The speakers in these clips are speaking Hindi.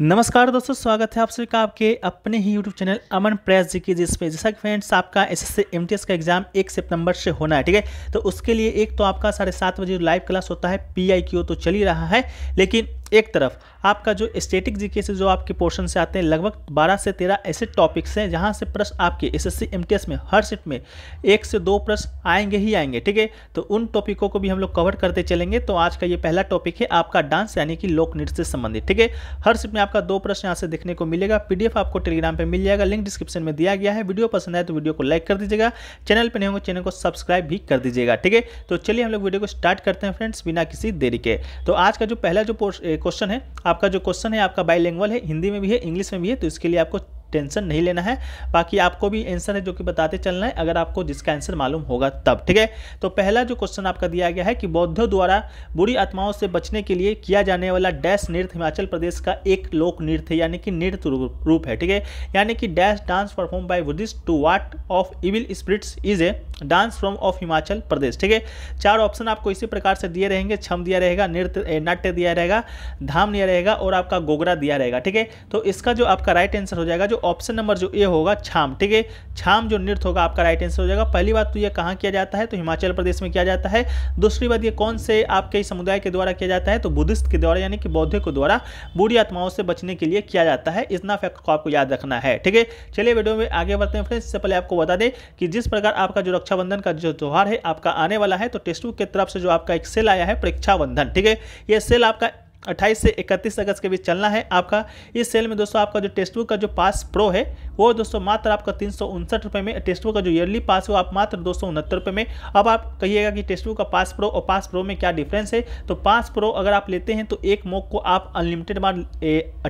नमस्कार दोस्तों स्वागत है आप सभी का आपके अपने ही YouTube channel Aman press ji की जिसपे जैसा कि फ्रेंड्स आपका एस एस एस का एग्जाम एक सितंबर से होना है ठीक है तो उसके लिए एक तो आपका साढ़े सात बजे लाइव क्लास होता है पी आई क्यू तो चल ही रहा है लेकिन एक तरफ आपका जो स्टेटिक जीके से जो आपके पोर्शन से आते हैं लगभग 12 से 13 ऐसे टॉपिक्स हैं जहां से प्रश्न आपके एसएससी एमटीएस में हर सेट में एक से दो प्रश्न आएंगे ही आएंगे ठीक है तो उन टॉपिकों को भी हम लोग कवर करते चलेंगे तो आज का ये पहला टॉपिक है आपका डांस यानी कि लोक नृत्य से संबंधित ठीक है हर सेट में आपका दो प्रश्न यहाँ से देखने को मिलेगा पीडीएफ आपको टेलीग्राम पर मिल जाएगा लिंक डिस्क्रिप्शन में दिया गया है वीडियो पसंद आए तो वीडियो को लाइक कर दीजिएगा चैनल पर नहीं होंगे चैनल को सब्सक्राइब भी कर दीजिएगा ठीक है तो चलिए हम लोग वीडियो को स्टार्ट करते हैं फ्रेंड्स बिना किसी देरी के तो आज का जो पहला जो क्वेश्चन है आपका जो क्वेश्चन है आपका बाईलैंग्वल है हिंदी में भी है इंग्लिश में भी है तो इसके लिए आपको टेंशन नहीं लेना है बाकी आपको भी आंसर है जो कि बताते चलना है अगर आपको जिसका आंसर मालूम होगा तब ठीक है तो पहला जो क्वेश्चन आपका दिया गया है कि बौद्धों द्वारा बुरी आत्माओं से बचने के लिए किया जाने वाला डैश नृत्य हिमाचल प्रदेश का एक लोक नृत्य यानी कि नृत्य रूप है ठीक है यानी कि dash dance perform by Buddhist to ward off evil spirits is a dance from of Himachal Pradesh ठीक है चार ऑप्शन आपको इसी प्रकार से दिए रहेंगे छम दिया रहेगा नृत्य नाट्य दिया रहेगा धाम दिया रहेगा और आपका गोगरा दिया रहेगा ठीक है तो इसका जो आपका राइट आंसर हो जाएगा जो ऑप्शन नंबर जो ए होगा छाम ठीक है छाम जो नृत्य होगा आपका राइट आंसर हो जाएगा पहली बात तो ये कहाँ किया जाता है तो हिमाचल प्रदेश में किया जाता है दूसरी बात ये कौन से आपके समुदाय के द्वारा किया जाता है तो बुद्धिस्ट के द्वारा यानी कि बौद्ध के द्वारा बुरी आत्माओं से बचने के लिए किया जाता है इतना फैक्ट को आपको याद रखना है ठीक है चलिए वीडियो में आगे बढ़ते हैं फ्रेंड्स इससे पहले आपको बता दें कि जिस प्रकार आपका जो रक्षाबंधन का जो त्यौहार है आपका आने वाला है तो टेस्ट की तरफ से जो आपका एक सेल आया है परीक्षा बंधन ठीक है यह सेल आपका अट्ठाईस से इकतीस अगस्त के बीच चलना है आपका इस सेल में दोस्तों आपका जो टेस्टबुक बुक का जो पास प्रो है वो दोस्तों मात्र आपका तीन सौ उनसठ रुपये में टेस्ट का जो ईयरली पास है आप मात्र दो सौ उनहत्तर रुपये में अब आप कहिएगा कि टेस्ट का पास प्रो और पास प्रो में क्या डिफरेंस है तो पास प्रो अगर आप लेते हैं तो एक मॉक को आप अनलिमिटेड बार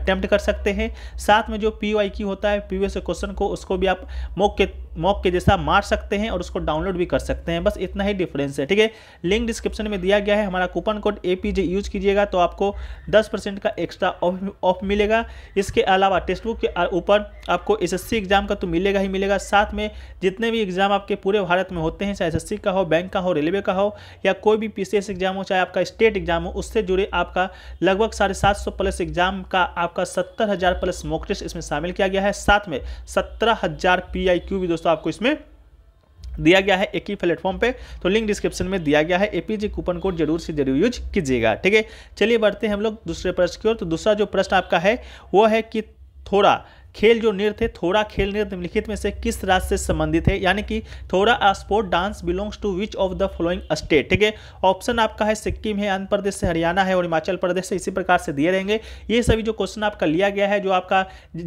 अटैम्प्ट कर सकते हैं साथ में जो पी की होता है पी क्वेश्चन को उसको भी आप मॉक के मॉक के जैसा मार सकते हैं और उसको डाउनलोड भी कर सकते हैं बस इतना ही डिफरेंस है ठीक है लिंक डिस्क्रिप्शन में दिया गया है हमारा कूपन कोड ए यूज कीजिएगा तो आपको 10% का एक्स्ट्रा ऑफ मिलेगा इसके अलावा टेक्स्ट बुक के ऊपर आपको इस एसएससी एग्जाम का तो मिलेगा ही मिलेगा साथ में जितने भी एग्जाम आपके पूरे भारत में होते हैं चाहे एसएससी का हो बैंक का हो रेलवे का हो या कोई भी पीसीएस एग्जाम हो चाहे आपका स्टेट एग्जाम हो उससे जुड़े आपका लगभग साढ़े सात सौ प्लस एग्जाम का आपका सत्तर हज़ार प्लस मॉक टेस्ट इसमें शामिल किया गया है साथ में सत्रह हज़ार पी भी दोस्तों आपको इसमें दिया गया है एक ही प्लेटफॉर्म पे तो लिंक डिस्क्रिप्शन में दिया गया है एपीजी कूपन कोड जरूर से जरूर यूज कीजिएगा ठीक है चलिए बढ़ते हैं हम लोग दूसरे प्रश्न की ओर तो दूसरा जो प्रश्न आपका है वो है कि थोड़ा खेल जो नृत्य है थोड़ा खेल नृत्य निम्नलिखित में से किस राज्य से संबंधित है यानी कि थोड़ा sport dance belongs to which of the following state ठीक है ऑप्शन आपका है सिक्किम है आंध्र प्रदेश से हरियाणा है और हिमाचल प्रदेश से इसी प्रकार से दिए रहेंगे ये सभी जो क्वेश्चन आपका लिया गया है जो आपका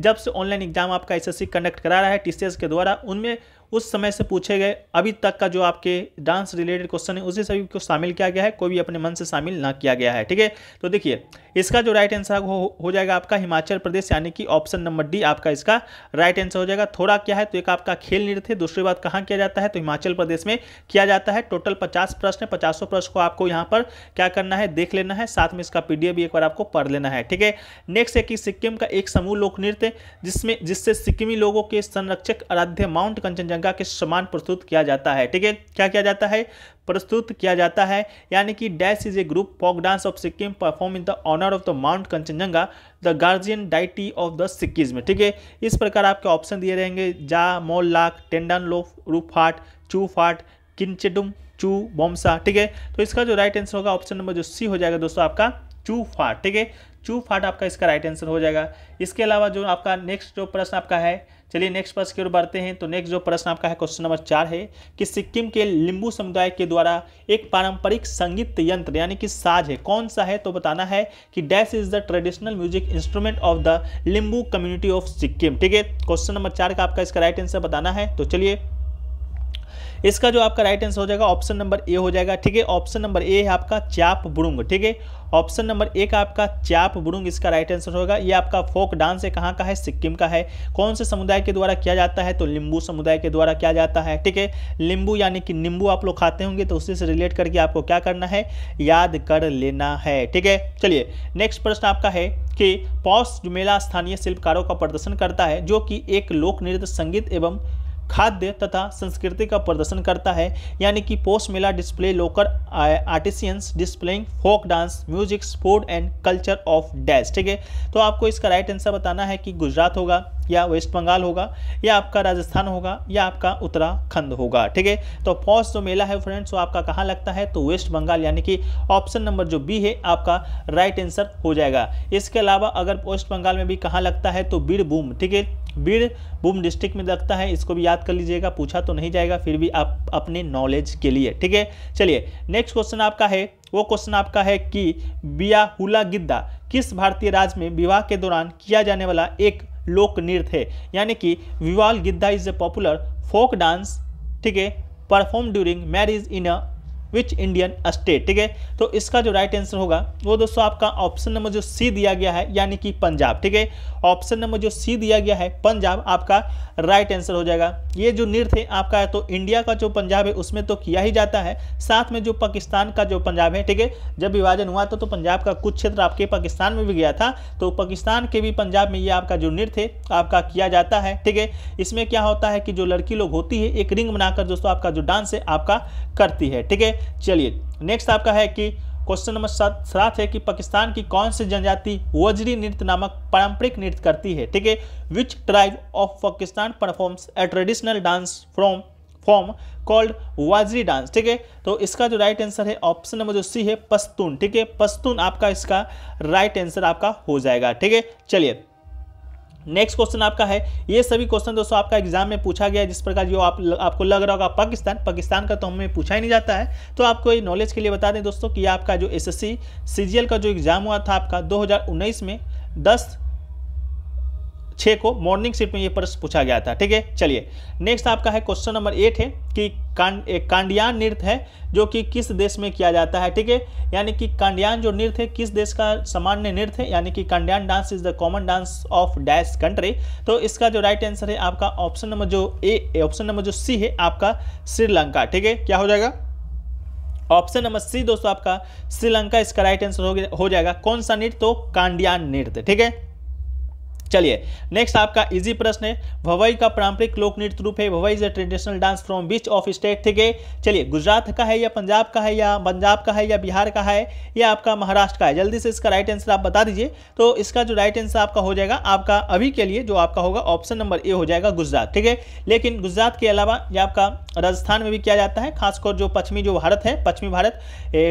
जब से ऑनलाइन एग्जाम आपका एस कंडक्ट करा रहा है टी के द्वारा उनमें उस समय से पूछे गए अभी तक का जो आपके डांस रिलेटेड क्वेश्चन है उसी सभी को शामिल किया गया है कोई भी अपने मन से शामिल ना किया गया है ठीक है तो देखिए इसका जो राइट आंसर हो, हो जाएगा आपका हिमाचल प्रदेश यानी कि ऑप्शन नंबर डी आपका इसका राइट आंसर हो जाएगा थोड़ा क्या है तो एक आपका खेल नृत्य दूसरी बात कहाँ किया जाता है तो हिमाचल प्रदेश में किया जाता है टोटल पचास प्रश्न पचासों प्रश्न को आपको यहाँ पर क्या करना है देख लेना है साथ में इसका पी भी एक बार आपको पढ़ लेना है ठीक है नेक्स्ट है कि सिक्किम का एक समूह लोक नृत्य जिसमें जिससे सिक्किमी लोगों के संरक्षक आराध्य माउंट कंचनजंग गंगा के समान प्रस्तुत किया जाता है ठीक है क्या किया जाता है प्रस्तुत किया जाता है यानी कि dash is a group folk dance of Sikkim perform in the honour of the mount Kanchenjunga the guardian deity of the Sikkimese ठीक है इस प्रकार आपके ऑप्शन दिए रहेंगे जा मोल लाक टेंडन लोफ रूफाट फाट किंचडुम चू बोमसा ठीक है तो इसका जो राइट आंसर होगा ऑप्शन नंबर जो सी हो जाएगा दोस्तों आपका चू फाट ठीक है चू फाट आपका इसका राइट आंसर हो जाएगा इसके अलावा जो आपका नेक्स्ट जो प्रश्न आपका है चलिए नेक्स्ट प्रश्न की ओर बढ़ते हैं तो नेक्स्ट जो प्रश्न आपका है क्वेश्चन नंबर चार है कि सिक्किम के लिंबू समुदाय के द्वारा एक पारंपरिक संगीत यंत्र यानी कि साज है कौन सा है तो बताना है कि dash is the traditional music instrument of the Limbu community of Sikkim ठीक है क्वेश्चन नंबर चार का आपका इसका राइट आंसर बताना है तो चलिए इसका जो आपका राइट आंसर हो जाएगा ऑप्शन नंबर ए हो जाएगा ठीक है ऑप्शन नंबर ए है आपका चाप बुरुंग ठीक है ऑप्शन नंबर एक आपका चाप बुरुंग इसका राइट आंसर होगा ये आपका फोक डांस है कहाँ का है सिक्किम का है कौन से समुदाय के द्वारा किया जाता है तो लिंबू समुदाय के द्वारा किया जाता है ठीक है लिंबू यानी कि नींबू आप लोग खाते होंगे तो उसी से रिलेट करके आपको क्या करना है याद कर लेना है ठीक है चलिए नेक्स्ट प्रश्न आपका है कि पौष मेला स्थानीय शिल्पकारों का प्रदर्शन करता है जो कि एक लोक नृत्य संगीत एवं खाद्य तथा संस्कृति का प्रदर्शन करता है यानी कि post mela display local artisans displaying folk dance music food and culture of dash ठीक है तो आपको इसका राइट आंसर बताना है कि गुजरात होगा या वेस्ट बंगाल होगा या आपका राजस्थान होगा या आपका उत्तराखंड होगा ठीक है तो पौष जो मेला है फ्रेंड्स वो आपका कहाँ लगता है तो वेस्ट बंगाल यानी कि ऑप्शन नंबर जो बी है आपका राइट आंसर हो जाएगा इसके अलावा अगर वेस्ट बंगाल में भी कहाँ लगता है तो बीरभूम ठीक है बीड़ बूम डिस्ट्रिक्ट में लगता है इसको भी याद कर लीजिएगा पूछा तो नहीं जाएगा फिर भी आप अपने नॉलेज के लिए ठीक है चलिए नेक्स्ट क्वेश्चन आपका है वो क्वेश्चन आपका है कि बियाहुला गिद्दा किस भारतीय राज्य में विवाह के दौरान किया जाने वाला एक लोक नृत्य है यानी कि विवाह Giddha is a popular folk dance ठीक है perform during marriage in a which Indian state ठीक है तो इसका जो राइट आंसर होगा वो दोस्तों आपका ऑप्शन नंबर जो सी दिया गया है यानी कि पंजाब ठीक है ऑप्शन नंबर जो सी दिया गया है पंजाब आपका राइट आंसर हो जाएगा ये जो नृत्य है आपका तो इंडिया का जो पंजाब है उसमें तो किया ही जाता है साथ में जो पाकिस्तान का जो पंजाब है ठीक है जब विभाजन हुआ था तो, पंजाब का कुछ क्षेत्र आपके पाकिस्तान में भी गया था तो पाकिस्तान के भी पंजाब में ये आपका जो नृत्य है आपका किया जाता है ठीक है इसमें क्या होता है कि जो लड़की लोग होती है एक रिंग बनाकर दोस्तों आपका जो डांस है आपका करती है ठीक है चलिए नेक्स्ट आपका है कि क्वेश्चन नंबर सात सात है कि पाकिस्तान की कौन सी जनजाति वजरी नृत्य नामक पारंपरिक नृत्य करती है ठीक है which tribe of Pakistan performs a traditional dance from form called Wajri dance ठीक है तो इसका जो राइट आंसर है ऑप्शन नंबर जो सी है पस्तून ठीक है पस्तून आपका इसका राइट आंसर आपका हो जाएगा ठीक है चलिए नेक्स्ट क्वेश्चन आपका है ये सभी क्वेश्चन दोस्तों आपका एग्जाम में पूछा गया है जिस प्रकार जो आप आपको लग रहा होगा पाकिस्तान पाकिस्तान का तो हमें पूछा ही नहीं जाता है तो आपको ये नॉलेज के लिए बता दें दोस्तों कि आपका जो एस एस का जो एग्ज़ाम हुआ था आपका दो में दस छः को मॉर्निंग सीट में ये प्रश्न पूछा गया था ठीक है चलिए नेक्स्ट आपका है क्वेश्चन नंबर एट है कि कांड एक कांडियान नृत्य है जो कि किस देश में किया जाता है ठीक है यानी कि कांडियान जो नृत्य है किस देश का सामान्य नृत्य है यानी कि Kandyan dance is the common dance of dash country तो इसका जो राइट आंसर है आपका ऑप्शन नंबर जो ए ऑप्शन नंबर जो सी है आपका श्रीलंका ठीक है क्या हो जाएगा ऑप्शन नंबर सी दोस्तों आपका श्रीलंका इसका राइट आंसर हो जाएगा कौन सा नृत्य तो कांडियान नृत्य ठीक है चलिए नेक्स्ट आपका इजी प्रश्न है भवई का पारंपरिक लोक नृत्य रूप है Bhavai is a traditional dance from which of state थे चलिए गुजरात का है या पंजाब का है या पंजाब का है या बिहार का है या आपका महाराष्ट्र का है जल्दी से इसका राइट आंसर आप बता दीजिए तो इसका जो राइट आंसर आपका हो जाएगा आपका अभी के लिए जो आपका होगा ऑप्शन नंबर ए हो जाएगा गुजरात ठीक है लेकिन गुजरात के अलावा यह आपका राजस्थान में भी किया जाता है खासकर जो पश्चिमी जो भारत है पश्चिमी भारत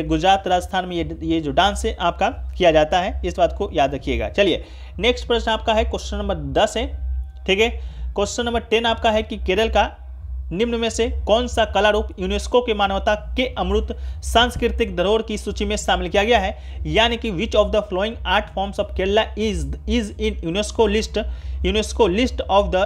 गुजरात राजस्थान में ये ये जो डांस है आपका किया जाता है इस बात को याद रखिएगा चलिए नेक्स्ट प्रश्न आपका है क्वेश्चन नंबर दस है ठीक है क्वेश्चन नंबर टेन आपका है कि केरल का निम्न में से कौन सा कला रूप यूनेस्को के मानवता के अमृत सांस्कृतिक धरोहर की सूची में शामिल किया गया है यानी कि which of the following art forms of Kerala is is in UNESCO list UNESCO list of the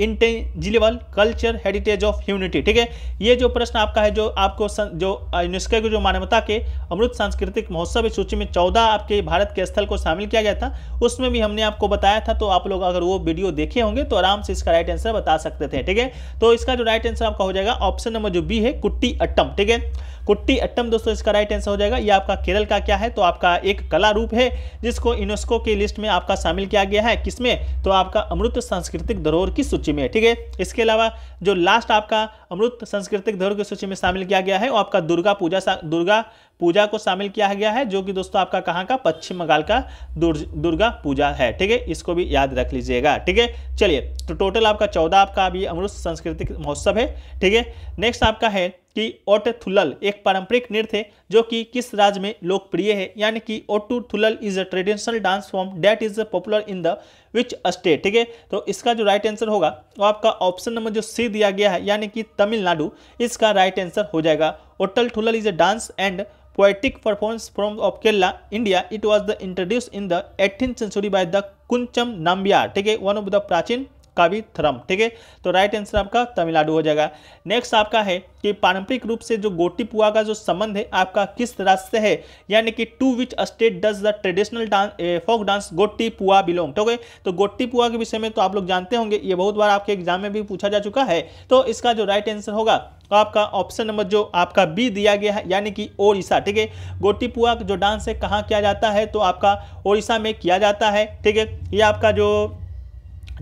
intangible culture heritage of humanity ठीक है ये जो प्रश्न आपका है जो आपको सं, जो यूनेस्को के जो मानवता के अमृत सांस्कृतिक महोत्सव की सूची में चौदह आपके भारत के स्थल को शामिल किया गया था उसमें भी हमने आपको बताया था तो आप लोग अगर वो वीडियो देखे होंगे तो आराम से इसका राइट आंसर बता सकते थे ठीक है तो इसका जो राइट आंसर आपका हो जाएगा ऑप्शन नंबर जो बी है कुट्टी अट्टम ठीक है कुट्टी अट्टम दोस्तों इसका राइट आंसर हो जाएगा ये आपका केरल का क्या है तो आपका एक कला रूप है जिसको यूनेस्को की लिस्ट में आपका शामिल किया गया है किसमें तो आपका अमृत सांस्कृतिक धरोहर की सूची सूची में है ठीक है इसके अलावा जो लास्ट आपका अमृत सांस्कृतिक धरोहर की सूची में शामिल किया गया है वो आपका दुर्गा पूजा दुर्गा पूजा को शामिल किया गया है जो कि दोस्तों आपका कहाँ का पश्चिम बंगाल का दुर्गा पूजा है ठीक है इसको भी याद रख लीजिएगा ठीक है चलिए तो टोटल आपका चौदह आपका अभी अमृत सांस्कृतिक महोत्सव है ठीक है नेक्स्ट आपका है कि ओटथुलल एक पारंपरिक नृत्य है जो कि किस राज्य में लोकप्रिय है यानी कि Ottan Thullal is a traditional dance form that is popular in the which state ठीक है तो इसका जो राइट आंसर होगा वो आपका ऑप्शन नंबर जो सी दिया गया है यानी कि तमिलनाडु इसका राइट आंसर हो जाएगा Ottan Thullal is a dance and poetic performance from of Kerala India it was the introduce in the eighteen century by the Kunchan Nambiar. ठीक है, वन ऑफ द प्राचीन काविथरम ठीक है तो राइट आंसर आपका तमिलनाडु हो जाएगा नेक्स्ट आपका है कि पारंपरिक रूप से जो गोटीपुआ का जो संबंध है आपका किस राज्य से है यानी कि to which state does the traditional dance folk dance Gotipua belong ठीक है तो गोटीपुआ के विषय में तो आप लोग जानते होंगे ये बहुत बार आपके एग्जाम में भी पूछा जा चुका है तो इसका जो राइट आंसर होगा तो आपका ऑप्शन नंबर जो आपका बी दिया गया है यानी कि ओडिशा ठीक है गोटीपुआ जो डांस है कहाँ किया जाता है तो आपका ओडिशा में किया जाता है ठीक है ये आपका जो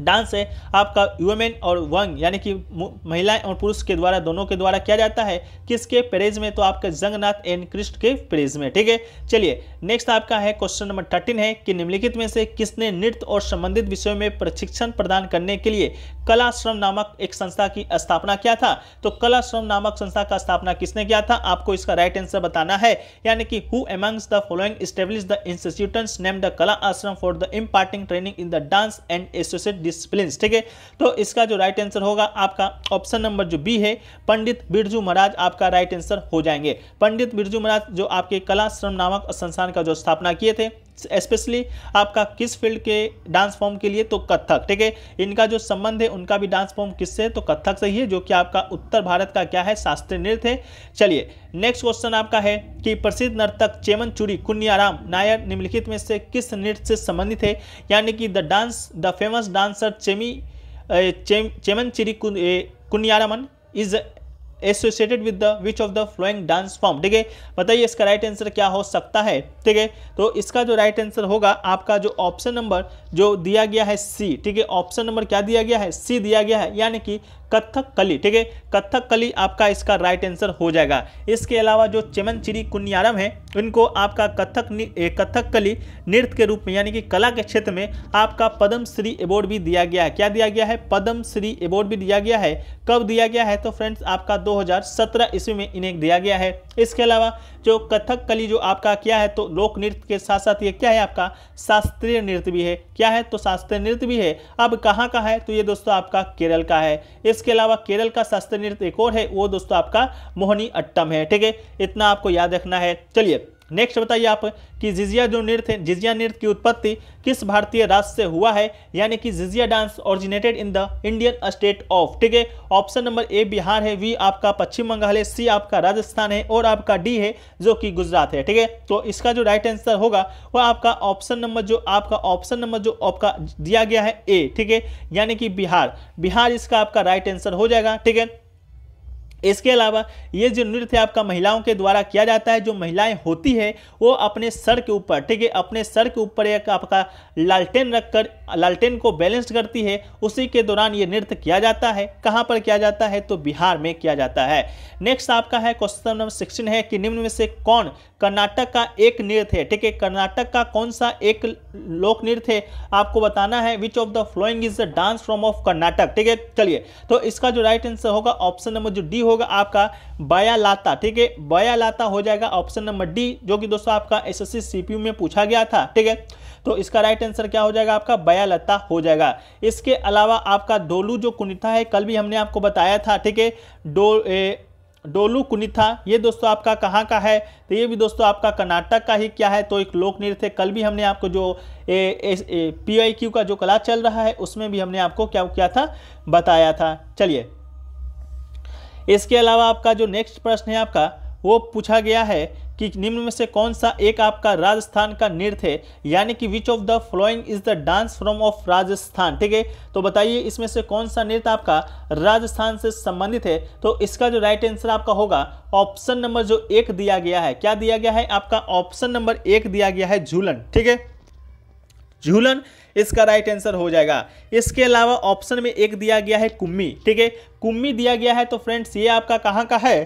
डांस है आपका वुमेन और वंग यानी कि महिलाएं और पुरुष के द्वारा दोनों के द्वारा किया जाता है किसके प्रेज में तो आपका जंगनाथ एंड कृष्ण के प्रेज में ठीक है चलिए नेक्स्ट आपका है क्वेश्चन नंबर थर्टीन है कि निम्नलिखित में से किसने नृत्य और संबंधित विषयों में प्रशिक्षण प्रदान करने के लिए कलाश्रम नामक एक संस्था की स्थापना किया था तो कलाश्रम नामक संस्था का स्थापना किसने किया था आपको इसका राइट आंसर बताना है यानी कि who amongst the following establish the institute name the Kala Ashram for the imparting training in the dance and associate discipline ठीक है तो इसका जो राइट आंसर होगा आपका ऑप्शन नंबर जो बी है पंडित बिरजू महाराज आपका राइट आंसर हो जाएंगे पंडित बिरजू महाराज जो आपके कला श्रम नामक संस्थान का जो स्थापना किए थे स्पेशली आपका किस फील्ड के डांस फॉर्म के लिए तो कथक ठीक है इनका जो संबंध है उनका भी डांस फॉर्म किससे तो कथक से ही है जो कि आपका उत्तर भारत का क्या है शास्त्रीय नृत्य है चलिए नेक्स्ट क्वेश्चन आपका है कि प्रसिद्ध नर्तक चेमन चूरी कुन्याराम नायर निम्नलिखित में से किस नृत्य से संबंधित है यानी कि the dance the famous dancer चेमी चेम Chemancheri Kunhiraman is associated with the which of the following dance form ठीक है बताइए इसका राइट right आंसर क्या हो सकता है ठीक है तो इसका जो राइट right आंसर होगा आपका जो ऑप्शन नंबर जो दिया गया है सी ठीक है ऑप्शन नंबर क्या दिया गया है सी दिया गया है यानी कि कथक कली ठीक है कथक कली आपका इसका राइट आंसर हो जाएगा इसके अलावा जो चेमनचिरी कुन्यारम है इनको आपका कथक कथक कली नृत्य के रूप में यानी कि कला के क्षेत्र में आपका पद्म श्री अवार्ड भी दिया गया है क्या दिया गया है पद्म श्री अवार्ड भी दिया गया है कब दिया गया है तो फ्रेंड्स आपका 2017 ईस्वी में इन्हें दिया गया है इसके अलावा जो कथक कली जो आपका क्या है तो लोक नृत्य के साथ साथ ये क्या है आपका शास्त्रीय नृत्य भी है क्या है तो शास्त्रीय नृत्य भी है अब कहाँ का है तो ये दोस्तों आपका केरल का है इस इसके अलावा केरल का शास्त्रीय नृत्य एक और है वो दोस्तों आपका मोहनी अट्टम है ठीक है इतना आपको याद रखना है चलिए नेक्स्ट बताइए आप कि जिजिया जो नृत्य है जिजिया नृत्य की उत्पत्ति किस भारतीय राज्य से हुआ है यानी कि Jhijhiya dance originated in the Indian state of ठीक है ऑप्शन नंबर ए बिहार है वी आपका पश्चिम बंगाल है सी आपका राजस्थान है और आपका डी है जो कि गुजरात है ठीक है तो इसका जो राइट आंसर होगा वह आपका ऑप्शन नंबर जो आपका ऑप्शन नंबर जो आपका दिया गया है ए ठीक है यानी कि बिहार बिहार इसका आपका राइट आंसर हो जाएगा ठीक है इसके अलावा ये जो नृत्य आपका महिलाओं के द्वारा किया जाता है जो महिलाएं होती है वो अपने सर के ऊपर ठीक है अपने सर के ऊपर एक आपका लालटेन रखकर लालटेन को बैलेंस करती है उसी के दौरान ये नृत्य किया जाता है कहाँ पर किया जाता है तो बिहार में किया जाता है नेक्स्ट आपका है क्वेश्चन नंबर सिक्सटीन है कि निम्न में से कौन कर्नाटक का एक नृत्य है ठीक है कर्नाटक का कौन सा एक लोक नृत्य है आपको बताना है which of the following is the dance from of Karnataka ठीक है चलिए तो इसका जो राइट आंसर होगा ऑप्शन नंबर जो डी होगा आपका बयालाता ठीक है बयालाता हो जाएगा ऑप्शन नंबर डी जो कि दोस्तों आपका एस एस सीपीयू में पूछा गया था ठीक है तो इसका राइट आंसर क्या हो जाएगा आपका बयालता हो जाएगा इसके अलावा आपका डोलू जो कुनिता है कल भी हमने आपको बताया था ठीक है डो डोलू कुनिथा ये दोस्तों आपका कहाँ का है तो ये भी दोस्तों आपका कर्नाटक का ही क्या है तो एक लोक नृत्य कल भी हमने आपको जो पी आई क्यू का जो कला चल रहा है उसमें भी हमने आपको क्या किया था बताया था चलिए इसके अलावा आपका जो नेक्स्ट प्रश्न है आपका वो पूछा गया है कि निम्न में से कौन सा एक आपका राजस्थान का नृत्य है यानी कि which of the following is the dance from of Rajasthan ठीक है तो बताइए इसमें से कौन सा नृत्य आपका राजस्थान से संबंधित है तो इसका जो राइट आंसर आपका होगा ऑप्शन नंबर जो एक दिया गया है क्या दिया गया है आपका ऑप्शन नंबर एक दिया गया है झूलन ठीक है झूलन इसका राइट आंसर हो जाएगा इसके अलावा ऑप्शन में एक दिया गया है कुम्मी ठीक है कुम्मी दिया गया है तो फ्रेंड्स ये आपका कहाँ का है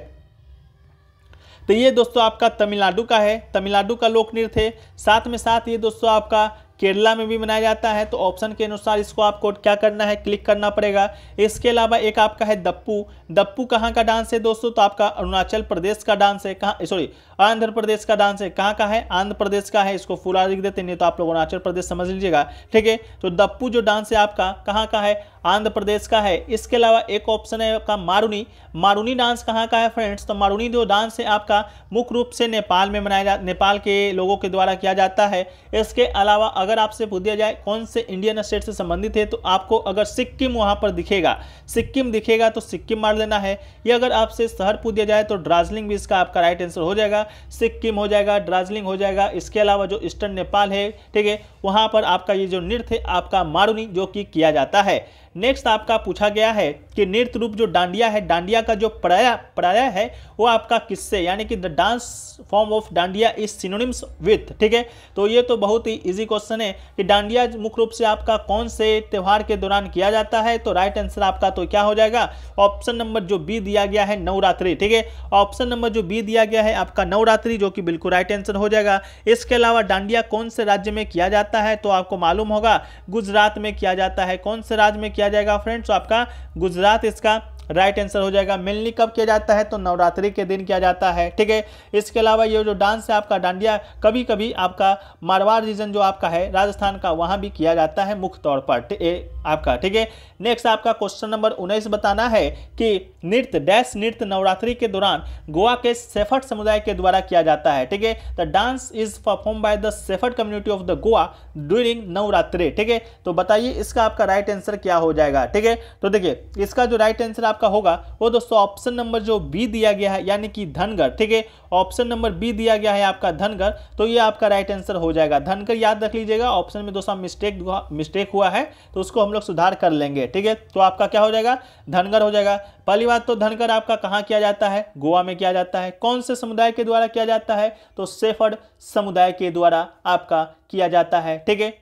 तो ये दोस्तों आपका तमिलनाडु का है तमिलनाडु का लोक नृत्य है साथ में साथ ये दोस्तों आपका केरला में भी मनाया जाता है तो ऑप्शन के अनुसार इसको आपको क्या करना है क्लिक करना पड़ेगा इसके अलावा एक आपका है दप्पू दप्पू कहाँ का डांस है दोस्तों तो आपका अरुणाचल प्रदेश का डांस है कहाँ सॉरी आंध्र प्रदेश का डांस है कहाँ का है आंध्र प्रदेश का है इसको फुल आर लिख देते नहीं तो आप लोग अरुणाचल प्रदेश समझ लीजिएगा ठीक है तो दप्पू जो डांस है आपका कहाँ का है आंध्र प्रदेश का है इसके अलावा एक ऑप्शन है आपका मारूनी मारूनी डांस कहाँ का है फ्रेंड्स तो मारूनी जो डांस है आपका मुख्य रूप से नेपाल में मनाया जा नेपाल के लोगों के द्वारा किया जाता है इसके अलावा अगर आपसे पूछ दिया जाए कौन से इंडियन स्टेट से संबंधित है तो आपको अगर सिक्किम वहाँ पर दिखेगा सिक्किम दिखेगा तो सिक्किम मार लेना है या अगर आपसे शहर पूछ दिया जाए तो दार्जिलिंग भी इसका आपका राइट आंसर हो जाएगा सिक्किम हो जाएगा दार्जिलिंग हो जाएगा इसके अलावा जो ईस्टर्न नेपाल है ठीक है वहाँ पर आपका ये जो नृत्य आपका मारुनी जो कि किया जाता है नेक्स्ट आपका पूछा गया है कि नृत्य रूप जो डांडिया है डांडिया का जो पराया पराया है वो आपका किससे यानी कि the dance form of Dandiya is synonyms with ठीक है तो ये तो बहुत ही इजी क्वेश्चन है कि डांडिया मुख्य रूप से आपका कौन से त्यौहार के दौरान किया जाता है तो राइट आंसर आपका तो क्या हो जाएगा ऑप्शन नंबर जो बी दिया गया है नवरात्रि ठीक है ऑप्शन नंबर जो बी दिया गया है आपका नवरात्रि जो कि बिल्कुल राइट आंसर हो जाएगा इसके अलावा डांडिया कौन से राज्य में किया जाता है तो आपको मालूम होगा गुजरात में किया जाता है कौन से राज्य में किया जाएगा फ्रेंड्स तो आपका गुजरात इसका राइट आंसर हो जाएगा मेनली कब किया जाता है तो नवरात्रि के दिन किया जाता है ठीक है इसके अलावा ये जो डांस है आपका डांडिया कभी कभी आपका मारवाड़ रीजन जो आपका है राजस्थान का वहाँ भी किया जाता है मुख्य तौर पर आपका ठीक है नेक्स्ट आपका क्वेश्चन नंबर उन्नीस बताना है कि नृत्य डैश नृत्य नवरात्रि के दौरान गोवा के सेफट समुदाय के द्वारा किया जाता है ठीक है the dance is perform by the सेफट community of the Goa during Navratri ठीक है तो बताइए इसका आपका राइट आंसर क्या हो जाएगा ठीक है तो देखिए इसका जो राइट आंसर आप आपका होगा वो दोस्तों ऑप्शन नंबर जो बी दिया गया है यानी कि धनगर ठीक है ऑप्शन नंबर बी दिया गया है आपका धनगर तो ये आपका राइट आंसर हो जाएगा धनगर याद रख लीजिएगा ऑप्शन में दोस्तों मिस्टेक मिस्टेक हुआ है तो उसको हम लोग सुधार कर लेंगे ठीक है तो आपका क्या हो जाएगा धनगर हो जाएगा पहली बात तो धनगर आपका कहाँ किया जाता है गोवा में किया जाता है कौन से समुदाय के द्वारा किया जाता है तो सेफर्ड समुदाय के द्वारा आपका किया जाता है ठीक है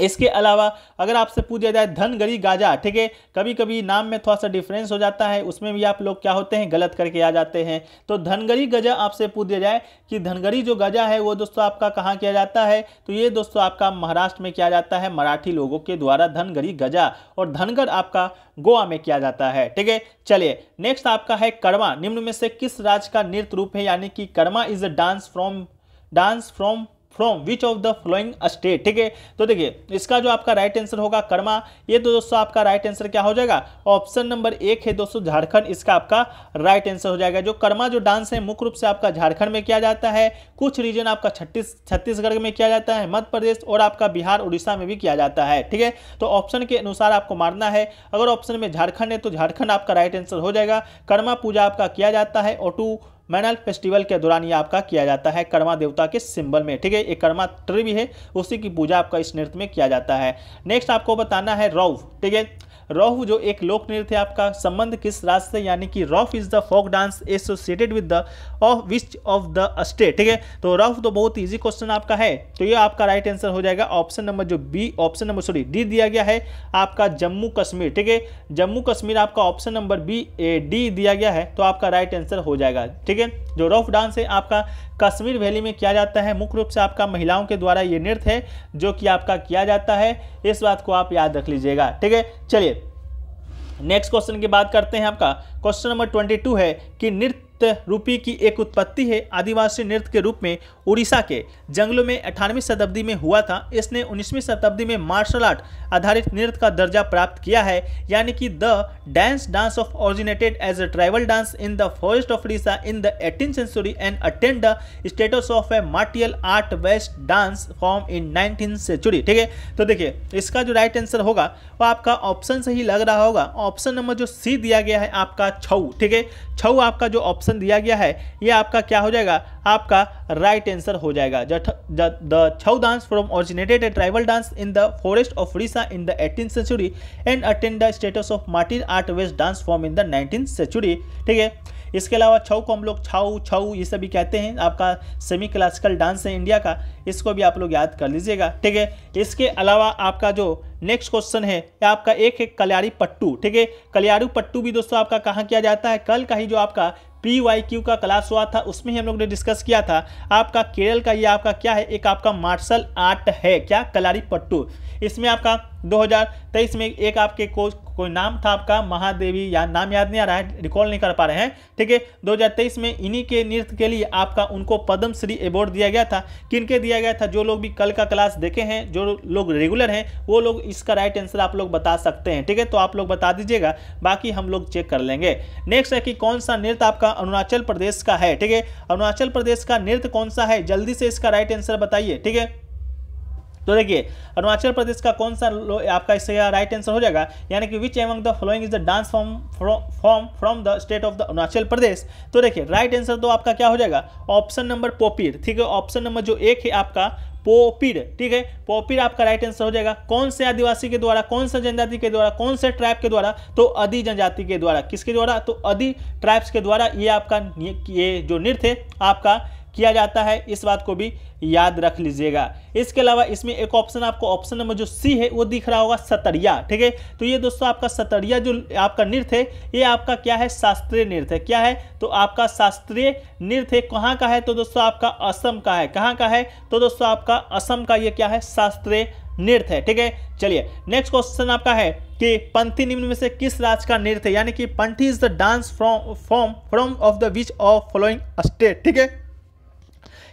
इसके अलावा अगर आपसे पूछ दिया जाए धन गरी गाजा ठीक है कभी कभी नाम में थोड़ा सा डिफरेंस हो जाता है उसमें भी आप लोग क्या होते हैं गलत करके आ जाते हैं तो धनगरी गजा आपसे पूछ दिया जाए कि धनगरी जो गजा है वो दोस्तों आपका कहाँ किया जाता है तो ये दोस्तों आपका महाराष्ट्र में किया जाता है मराठी लोगों के द्वारा धनगरी गजा और धनगर आपका गोवा में किया जाता है ठीक है चलिए नेक्स्ट आपका है कर्मा निम्न में से किस राज्य का नृत्य रूप है यानी कि Karma is a dance from dance from from which of the following state ठीक है तो देखिए इसका जो आपका राइट आंसर होगा कर्मा ये तो दोस्तों आपका राइट आंसर क्या हो जाएगा ऑप्शन नंबर एक है दोस्तों झारखंड इसका आपका राइट आंसर हो जाएगा जो कर्मा जो डांस है मुख्य रूप से आपका झारखंड में किया जाता है कुछ रीजन आपका छत्तीस छत्तीसगढ़ में किया जाता है मध्य प्रदेश और आपका बिहार उड़ीसा में भी किया जाता है ठीक है तो ऑप्शन के अनुसार आपको मारना है अगर ऑप्शन में झारखंड है तो झारखंड आपका राइट आंसर हो जाएगा कर्मा पूजा आपका किया जाता है ऑटू टू मैनल फेस्टिवल के दौरान ये आपका किया जाता है कर्मा देवता के सिंबल में ठीक है एक कर्मा ट्री भी है उसी की पूजा आपका इस नृत्य में किया जाता है नेक्स्ट आपको बताना है रौव ठीक है रोहु जो एक लोक नृत्य आपका संबंध किस राज्य से यानी कि Rouf is the folk dance associated with the of which of the state ठीक है तो रफ तो बहुत ईजी क्वेश्चन आपका है तो ये आपका राइट आंसर हो जाएगा ऑप्शन नंबर जो B option number sorry D दिया गया है आपका जम्मू कश्मीर ठीक है जम्मू कश्मीर आपका option number B A D दिया गया है तो आपका राइट आंसर हो जाएगा ठीक है जो रफ डांस है आपका कश्मीर वैली में किया जाता है मुख्य रूप से आपका महिलाओं के द्वारा ये नृत्य है जो कि आपका किया जाता है इस बात को आप याद रख लीजिएगा ठीक है चलिए नेक्स्ट क्वेश्चन की बात करते हैं आपका क्वेश्चन नंबर ट्वेंटी टू है कि नृत्य नृत्य रूपी की एक उत्पत्ति है आदिवासी नृत्य के रूप में उड़ीसा के जंगलों में अठारहवीं शताब्दी में हुआ था इसने उन्नीसवीं शताब्दी में मार्शल आर्ट आधारित नृत्य का दर्जा प्राप्त किया है यानी कि the dance dance of originated as a tribal dance in the forest of Orissa in the eighteen century and attend the status of a martial art based dance form in nineteen century ठीक है तो देखिए इसका जो राइट आंसर होगा वो आपका ऑप्शन सही लग रहा होगा ऑप्शन नंबर जो सी दिया गया है आपका छऊ ठीक है छऊ आपका जो ऑप्शन ऑप्शन दिया गया है ये आपका क्या हो जाएगा आपका राइट right आंसर हो जाएगा the Chhau dance from originated a tribal dance in the forest of Orissa in the eighteen century and attend the status of martial art based dance form in the nineteen century ठीक है इसके अलावा छऊ को हम लोग छाऊ छऊ ये सभी कहते हैं आपका सेमी क्लासिकल डांस है इंडिया का इसको भी आप लोग याद कर लीजिएगा ठीक है इसके अलावा आपका जो नेक्स्ट क्वेश्चन है आपका एक है कल्याणी पट्टू ठीक है कल्याणु पट्टू भी दोस्तों आपका कहाँ किया जाता है कल का ही जो आपका पी वाई क्यू का क्लास हुआ था उसमें ही हम लोग ने डिस्कस किया था आपका केरल का ये आपका क्या है एक आपका मार्शल आर्ट है क्या कलारी पट्टू इसमें आपका 2023 में एक आपके कोच कोई नाम था आपका महादेवी या नाम याद नहीं आ रहा है रिकॉल नहीं कर पा रहे हैं ठीक है 2023 में इन्हीं के नृत्य के लिए आपका उनको पद्मश्री अवार्ड दिया गया था किनके दिया गया था जो लोग भी कल का क्लास देखे हैं जो लोग रेगुलर हैं वो लोग इसका राइट आंसर आप लोग बता सकते हैं ठीक है तो आप लोग बता दीजिएगा बाकी हम लोग चेक कर लेंगे नेक्स्ट है कि कौन सा नृत्य आपका अरुणाचल प्रदेश का है ठीक है अरुणाचल प्रदेश का नृत्य कौन सा है जल्दी से इसका राइट आंसर बताइए ठीक है तो देखिए अरुणाचल प्रदेश का कौन सा आपका इससे राइट आंसर हो जाएगा यानी कि which among the following is the dance form form from the state of the Arunachal Pradesh तो देखिए राइट आंसर तो आपका क्या हो जाएगा ऑप्शन नंबर पोपीर ठीक है ऑप्शन नंबर जो एक है आपका पोपीर ठीक है पोपीर आपका राइट आंसर हो जाएगा कौन से आदिवासी के द्वारा कौन से जनजाति के द्वारा कौन से ट्राइब के द्वारा तो अधि जनजाति के द्वारा किसके द्वारा तो अधि ट्राइब्स के द्वारा ये आपका ये जो नृत्य है आपका किया जाता है इस बात को भी याद रख लीजिएगा इसके अलावा इसमें एक ऑप्शन आपको ऑप्शन नंबर जो सी है वो दिख रहा होगा सतरिया ठीक है तो ये दोस्तों आपका सतरिया जो आपका नृत्य है ये आपका क्या है शास्त्रीय नृत्य है क्या है तो आपका शास्त्रीय नृत्य कहाँ का है तो दोस्तों आपका असम का है कहाँ का है तो दोस्तों आपका असम का ये क्या है शास्त्रीय नृत्य है ठीक है चलिए नेक्स्ट क्वेश्चन आपका है कि पंथी निम्न में से किस राज्य का नृत्य यानी कि Panthi is the dance from from from of the which of following state ठीक है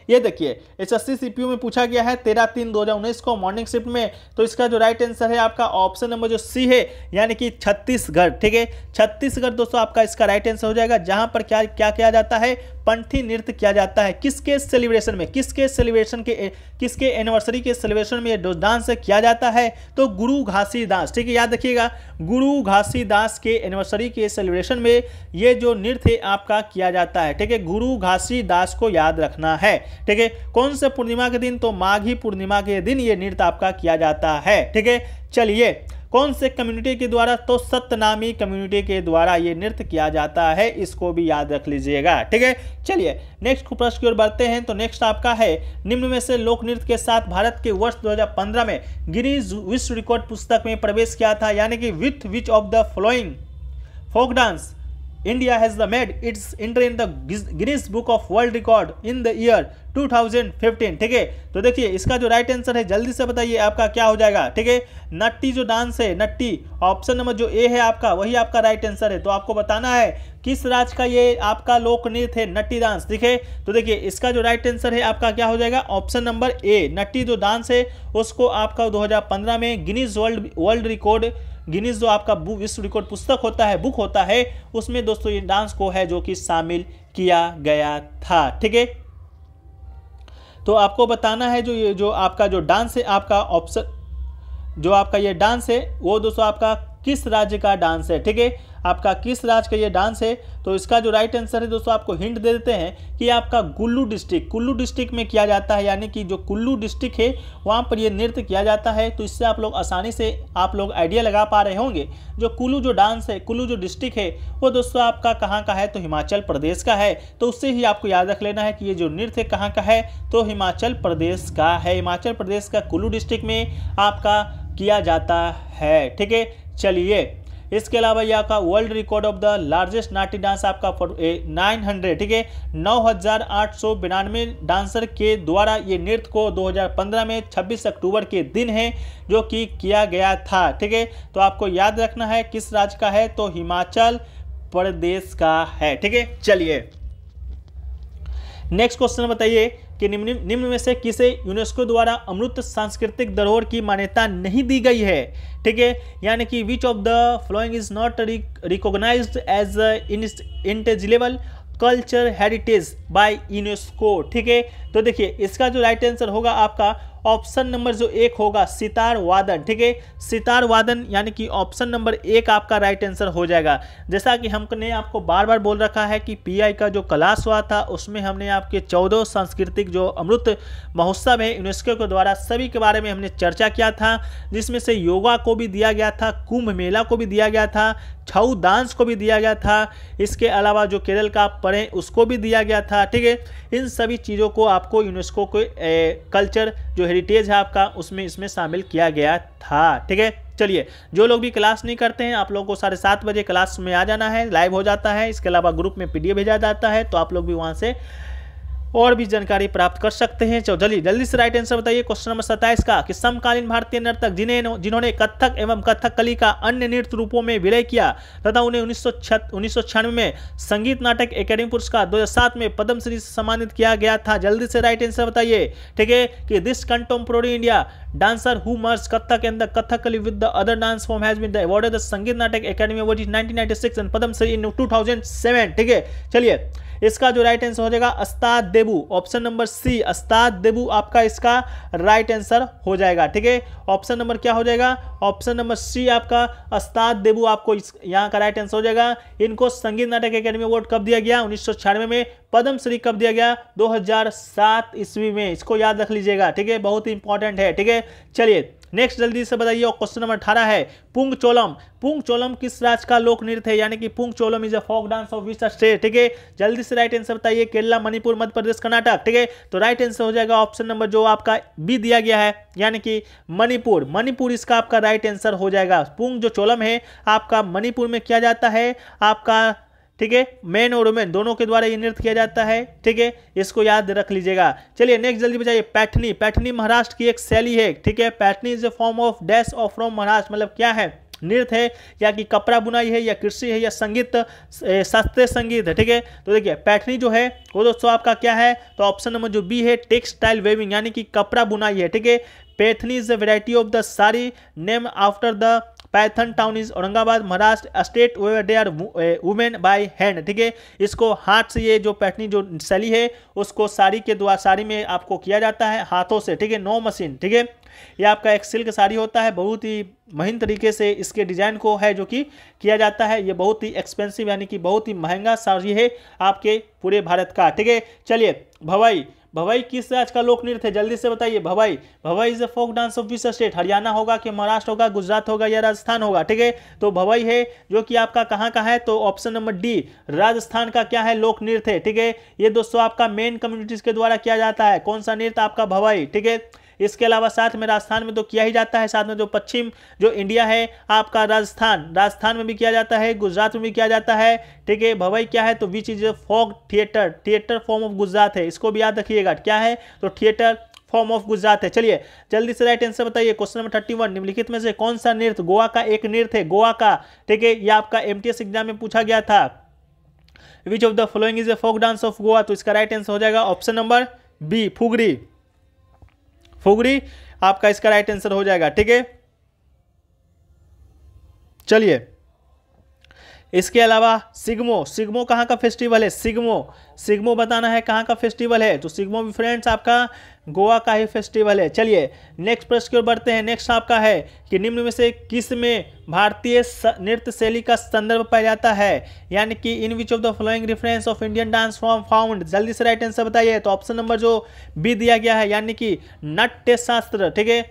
ये देखिए एस एस में पूछा गया है तेरह तीन दो को मॉर्निंग शिफ्ट में तो इसका जो राइट आंसर है आपका ऑप्शन नंबर जो सी है यानी कि छत्तीसगढ़ ठीक है छत्तीसगढ़ दोस्तों आपका इसका राइट आंसर हो जाएगा जहां पर क्या क्या किया जाता है पंथी नृत्य किया जाता है किसके सेलिब्रेशन में किसके सेलिब्रेशन के किसके एनिवर्सरी के सेलिब्रेशन में ये डांस किया जाता है तो गुरु घासी दास ठीक है याद रखिएगा गुरु घासी दास के एनिवर्सरी के सेलिब्रेशन में ये जो नृत्य आपका किया जाता है ठीक है गुरु घासी दास को याद रखना है ठीक है कौन से पूर्णिमा के दिन तो माघी पूर्णिमा के दिन ये नृत्य आपका किया जाता है ठीक है चलिए कौन से कम्युनिटी के द्वारा तो सतनामी कम्युनिटी के द्वारा ये नृत्य किया जाता है इसको भी याद रख लीजिएगा ठीक है चलिए नेक्स्ट प्रश्न की ओर बढ़ते हैं तो नेक्स्ट आपका है निम्न में से लोक नृत्य के साथ भारत के वर्ष 2015 में गिरीज विश्व रिकॉर्ड पुस्तक में प्रवेश किया था यानी कि with which of the following folk dance India has made its entry in the Guinness Book of world record in the year 2015 ठीक है तो देखिए इसका जो राइट आंसर है जल्दी से बताइए आपका क्या हो जाएगा ठीक है नट्टी जो डांस है नट्टी ऑप्शन नंबर जो ए है आपका वही आपका राइट आंसर है तो आपको बताना है किस राज्य का ये आपका लोक नृत्य है नट्टी डांस ठीक है तो देखिए इसका जो राइट आंसर है आपका क्या हो जाएगा ऑप्शन नंबर ए नट्टी जो डांस है उसको आपका दो में Guinness world world record Guinness जो आपका विश्व रिकॉर्ड पुस्तक होता है बुक होता है उसमें दोस्तों ये डांस को है जो कि शामिल किया गया था ठीक है तो आपको बताना है जो ये जो आपका जो डांस है आपका ऑप्शन जो आपका ये डांस है वो दोस्तों आपका किस राज्य का डांस है ठीक है आपका किस राज्य का ये डांस है तो इसका जो राइट आंसर है दोस्तों आपको हिंट दे देते हैं कि आपका कुल्लू डिस्ट्रिक्ट कुल्लू डिस्ट्रिक्ट में किया जाता है यानी कि जो कुल्लू डिस्ट्रिक्ट है वहाँ पर ये नृत्य किया जाता है तो इससे आप लोग आसानी से आप लोग आइडिया लगा पा रहे होंगे जो कुल्लू जो डांस है कुल्लू जो डिस्ट्रिक्ट है वो दोस्तों आपका कहाँ का है तो हिमाचल प्रदेश का है तो उससे ही आपको याद रख लेना है कि ये जो नृत्य कहाँ का है तो हिमाचल प्रदेश का है हिमाचल प्रदेश का कुल्लू डिस्ट्रिक्ट में आपका किया जाता है ठीक है चलिए इसके अलावा यह का world record of the largest Nati dance आपका नाइन हंड्रेड ठीक है नौ हजार आठ सौ बिरानवे डांसर के द्वारा ये नृत्य को 2015 में 26 अक्टूबर के दिन है जो कि किया गया था ठीक है तो आपको याद रखना है किस राज्य का है तो हिमाचल प्रदेश का है ठीक है चलिए नेक्स्ट क्वेश्चन बताइए कि निम्न निम्न में से किसे यूनेस्को द्वारा अमृत सांस्कृतिक धरोहर की मान्यता नहीं दी गई है ठीक है यानी कि which of the following is not recognize as intangible culture heritage by UNESCO ठीक है तो देखिए इसका जो राइट आंसर होगा आपका ऑप्शन नंबर जो एक होगा सितार वादन ठीक है सितार वादन यानी कि ऑप्शन नंबर एक आपका राइट आंसर हो जाएगा जैसा कि हमने आपको बार बार बोल रखा है कि पीआई का जो क्लास हुआ था उसमें हमने आपके चौदह सांस्कृतिक जो अमृत महोत्सव है यूनेस्को के द्वारा सभी के बारे में हमने चर्चा किया था जिसमें से योगा को भी दिया गया था कुंभ मेला को भी दिया गया था छऊ डांस को भी दिया गया था इसके अलावा जो केरल का आप पढ़ें उसको भी दिया गया था ठीक है इन सभी चीज़ों को आप आपको यूनेस्को के कल्चर जो हेरिटेज है आपका उसमें इसमें शामिल किया गया था ठीक है चलिए जो लोग भी क्लास नहीं करते हैं आप लोगों को साढ़े सात बजे क्लास में आ जाना है लाइव हो जाता है इसके अलावा ग्रुप में पीडीएफ भेजा जाता है तो आप लोग भी वहां से और भी जानकारी प्राप्त कर सकते हैं चलो जल्दी जल्दी से राइट आंसर बताइए क्वेश्चन नंबर सत्ताईस का कि समकालीन भारतीय नर्तक जिन्हें जिन्होंने कथक एवं कथक कली का अन्य नृत्य रूपों में विलय किया तथा उन्हें उन्नीस सौ में संगीत नाटक एकेडमी पुरस्कार दो में पद्म श्री से सम्मानित किया गया था जल्दी से राइट आंसर बताइए ठीक है कि this contemporary India dancer who merges Kathak and the Kathakali with the other dance form has been awarded the Sangeet Natak academy award is 1996 and Padmashri in 2007 ठीक है चलिए इसका जो राइट आंसर हो जाएगा अस्ताद देबू ऑप्शन नंबर सी अस्ताद देबू आपका इसका राइट आंसर हो जाएगा ठीक है ऑप्शन नंबर क्या हो जाएगा ऑप्शन नंबर सी आपका अस्ताद देबू आपको यहाँ का राइट आंसर हो जाएगा इनको संगीत नाटक अकेडमी अवार्ड कब दिया गया उन्नीस में पद्मश्री कब दिया गया 2007 ईस्वी में इसको याद रख लीजिएगा ठीक है बहुत इंपॉर्टेंट है ठीक है चलिए नेक्स्ट जल्दी से बताइए और क्वेश्चन नंबर अठारह है पुंग चोलम पुंग चोलम किस राज्य का लोक नृत्य है यानी कि Pung Cholom is a folk dance of which state ठीक है जल्दी से राइट आंसर बताइए केरला मणिपुर मध्य प्रदेश कर्नाटक ठीक है तो राइट आंसर हो जाएगा ऑप्शन नंबर जो आपका बी दिया गया है यानी कि मणिपुर मणिपुर इसका आपका राइट आंसर हो जाएगा पुंग जो चोलम है आपका मणिपुर में किया जाता है आपका ठीक है मैन और वुमेन दोनों के द्वारा ये नृत्य किया जाता है ठीक है इसको याद रख लीजिएगा चलिए नेक्स्ट जल्दी बचाइए पैठनी पैठनी महाराष्ट्र की एक शैली है ठीक है Paithani is a form of dash of from Maharashtra मतलब क्या है नृत्य है या कि कपड़ा बुनाई है या कृषि है या संगीत शास्त्रीय संगीत है ठीक है तो देखिए पैठनी जो है वो दोस्तों आपका क्या है तो ऑप्शन नंबर जो बी है टेक्सटाइल वेविंग यानी कि कपड़ा बुनाई है ठीक है Paithani is the variety of the sari name after the Paithan town is Aurangabad Maharashtra state weaver they are women by hand ठीक है इसको हाथ से ये जो पैठनी जो शैली है उसको साड़ी के द्वारा साड़ी में आपको किया जाता है हाथों से ठीक है नो मशीन ठीक है ये आपका एक सिल्क साड़ी होता है बहुत ही महीन तरीके से इसके डिजाइन को है जो कि किया जाता है ये बहुत ही एक्सपेंसिव यानी कि बहुत ही महंगा साड़ी है आपके पूरे भारत का ठीक है चलिए भवाई भवाई किस राज्य का लोक नृत्य है जल्दी से बताइए Bhavai Bhavai is a folk dance of which state Haryana होगा कि महाराष्ट्र होगा गुजरात होगा या राजस्थान होगा ठीक है तो भवाई है जो कि आपका कहाँ का है तो ऑप्शन नंबर डी राजस्थान का क्या है लोक नृत्य है ठीक है ये दोस्तों आपका मेन कम्युनिटीज के द्वारा किया जाता है कौन सा नृत्य आपका भवाई ठीक है इसके अलावा साथ में राजस्थान में तो किया ही जाता है साथ में जो पश्चिम जो इंडिया है आपका राजस्थान राजस्थान में भी किया जाता है गुजरात में भी किया जाता है ठीक है भवई क्या है तो which is folk theatre theatre form of Gujarat है इसको भी याद रखिएगा क्या है तो थिएटर फॉर्म ऑफ गुजरात है चलिए जल्दी से राइट आंसर बताइए क्वेश्चन नंबर थर्टी वन निम्नलिखित में से कौन सा नृत्य गोवा का एक नृत्य है गोवा का ठीक है यह आपका एमटीएस एग्जाम में पूछा गया था which of the following is a folk dance of Goa तो इसका राइट आंसर हो जाएगा option number B Fugdi Fugdi आपका इसका राइट आंसर हो जाएगा ठीक है चलिए इसके अलावा सिग्मो सिग्मो कहाँ का फेस्टिवल है सिग्मो सिग्मो बताना है कहाँ का फेस्टिवल है तो सिग्मो भी फ्रेंड्स आपका गोवा का ही फेस्टिवल है चलिए नेक्स्ट प्रश्न की ओर बढ़ते हैं नेक्स्ट आपका है कि निम्न में से किस में भारतीय नृत्य शैली का संदर्भ पाया जाता है यानी कि in which of the following reference of Indian dance form found जल्दी से राइट आंसर बताइए तो ऑप्शन नंबर जो बी दिया गया है यानी कि नट्य शास्त्र ठीक है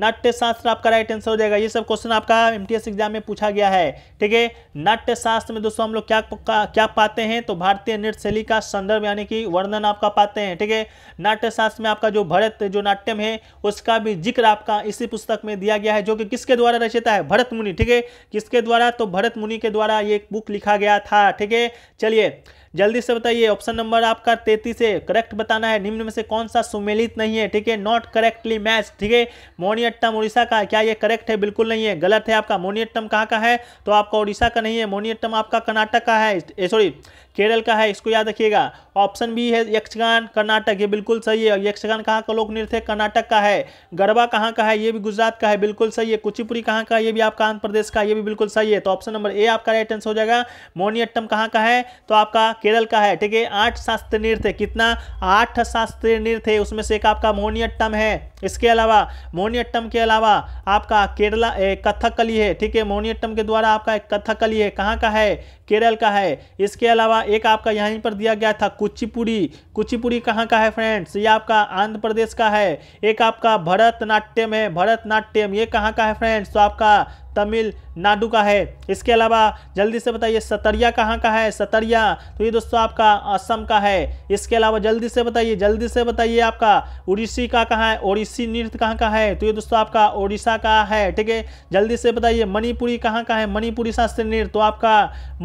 नाट्यशास्त्र आपका राइट आंसर हो जाएगा ये सब क्वेश्चन आपका एमटीएस एग्जाम में पूछा गया है ठीक है नाट्यशास्त्र में दोस्तों हम लोग क्या क्या पाते हैं तो भारतीय नृत्य शैली का संदर्भ यानी कि वर्णन आपका पाते हैं ठीक है नाट्यशास्त्र में आपका जो भरत जो नाट्यम है उसका भी जिक्र आपका इसी पुस्तक में दिया गया है जो कि किसके द्वारा रचिता है भरत मुनि ठीक है किसके द्वारा तो भरत मुनि के द्वारा ये बुक लिखा गया था ठीक है चलिए जल्दी से बताइए ऑप्शन नंबर आपका तैतीस है करेक्ट बताना है निम्न में से कौन सा सुमेलित नहीं है ठीक है नॉट करेक्टली मैच ठीक है मोनियट्टम उड़ीसा का क्या ये करेक्ट है बिल्कुल नहीं है गलत है आपका मोनियट्टम कहाँ का है तो आपका उड़ीसा का नहीं है मोनियट्टम आपका कर्नाटक का है सॉरी केरल का है इसको याद रखिएगा ऑप्शन बी है यक्षगान कर्नाटक ये बिल्कुल सही है यक्षगान कहाँ का लोक नृत्य है कर्नाटक का है गरबा कहाँ का है ये भी गुजरात का है बिल्कुल सही है कुचिपुरी कहाँ का है ये भी आपका आंध्र प्रदेश का ये भी बिल्कुल सही है तो ऑप्शन नंबर ए आपका राइट आंसर हो जाएगा मोनियट्टम कहाँ का है तो आपका केरल का है ठीक है आठ शास्त्रीय नृत्य कितना आठ शास्त्रीय नृत्य उसमें से एक आपका मोनियट्टम है इसके अलावा मोनियट्टम के अलावा आपका केरला कथकली है ठीक है मोनियट्टम के द्वारा आपका एक कथकली है कहाँ का है केरल का है इसके अलावा एक आपका यहीं पर दिया गया था कुचिपुड़ी कुचिपुड़ी कहाँ का है फ्रेंड्स ये आपका आंध्र प्रदेश का है एक आपका भरतनाट्यम है भरतनाट्यम ये कहाँ का है फ्रेंड्स तो आपका तमिल नाडू का है इसके अलावा जल्दी से बताइए सतरिया कहाँ का है सतरिया तो ये दोस्तों आपका असम का है इसके अलावा जल्दी से बताइए जल्दी से बताइए आपका उड़ीसी का कहाँ है ओडिसी नृत्य कहाँ का है तो ये दोस्तों आपका ओडिशा का है ठीक है जल्दी से बताइए मणिपुरी कहाँ का है मणिपुरी शास्त्रीय नृत्य तो आपका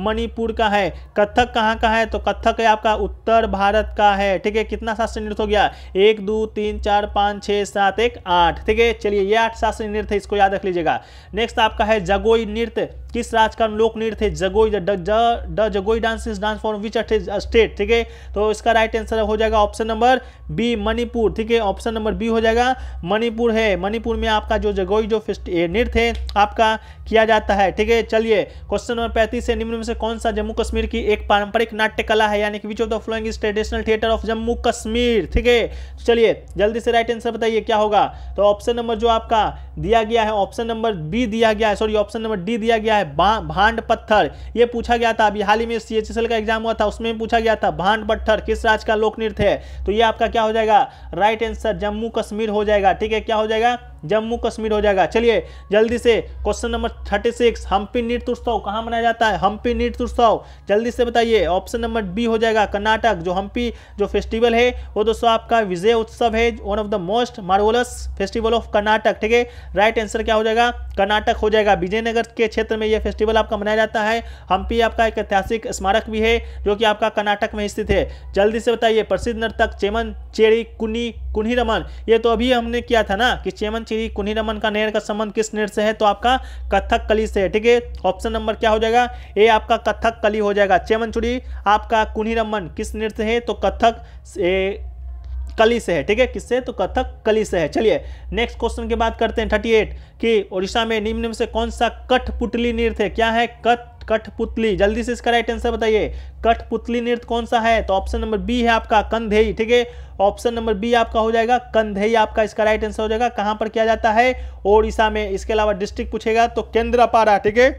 मणिपुर का है कथक कहाँ का है तो कथक है आपका उत्तर भारत का है ठीक है कितना शास्त्रीय नृत्य हो गया एक दो तीन चार पाँच छः सात एक आठ ठीक है चलिए ये आठ शास्त्रीय नृत्य है इसको याद रख लीजिएगा नेक्स्ट आपका है जगोई जगोई नृत्य किस राज्य का लोक नृत्य Jagoi the Jagoi dance is dance for which state ठीक है तो इसका राइट आंसर हो जाएगा ऑप्शन नंबर बी मणिपुर ठीक है ऑप्शन नंबर बी हो जाएगा मणिपुर है मणिपुर में आपका जो जगोई जो नृत्य है आपका किया जाता है ठीक है चलिए क्वेश्चन नंबर पैंतीस है निम्न में से कौन सा जम्मू कश्मीर की एक पारंपरिक नाट्य कला है यानी कि which of the following is traditional theatre of Jammu Kashmir ठीक है चलिए जल्दी से राइट आंसर बताइए क्या होगा तो ऑप्शन नंबर जो आपका दिया गया है ऑप्शन नंबर बी दिया गया है sorry option number number D दिया गया है भांड पत्थर ये पूछा गया था अभी हाल ही में सी का एग्जाम हुआ था उसमें पूछा गया था भांड पत्थर किस राज्य का लोक नृत्य है तो ये आपका क्या हो जाएगा राइट आंसर जम्मू कश्मीर हो जाएगा ठीक है क्या हो जाएगा जम्मू कश्मीर हो जाएगा चलिए जल्दी से question number thirty six Hampi नृत्य उत्सव कहाँ मनाया जाता है हम्पी नृत्य उत्सव जल्दी से बताइए ऑप्शन नंबर बी हो जाएगा कर्नाटक जो हम्पी जो फेस्टिवल है वो दोस्तों आपका विजय उत्सव है one of the most marvellous festival of Karnataka ठीक है राइट आंसर क्या हो जाएगा कर्नाटक हो जाएगा विजयनगर के क्षेत्र में यह फेस्टिवल आपका मनाया जाता है हम्पी आपका एक ऐतिहासिक स्मारक भी है जो कि आपका कर्नाटक में स्थित है जल्दी से बताइए प्रसिद्ध नर्तक चेमन चेरी कुनी कुन्ही रमन ये तो अभी हमने किया था ना कि चेमन कुनी रमन का नेर का संबंध किस नेर से है तो आपका कथक कली से ठीक है ऑप्शन नंबर क्या हो जाएगा ए आपका कथक कली हो जाएगा चेमनचुरी आपका कुनी रमन किस नेर से है तो कथक कली से है ठीक है किससे तो कथक कली से है चलिए नेक्स्ट क्वेश्चन की बात करते हैं थर्टी एट कि ओडिशा में निम्न में से कौन सा कठपुटली नृत्य है क्या है कथ कठपुतली जल्दी से इसका राइट आंसर बताइए कठपुतली नृत्य कौन सा है तो ऑप्शन नंबर बी है आपका कंधेई ठीक है ऑप्शन नंबर बी आपका हो जाएगा कंधेई आपका इसका राइट आंसर हो जाएगा कहां पर किया जाता है ओडिशा में इसके अलावा डिस्ट्रिक्ट पूछेगा तो केंद्रपारा ठीक है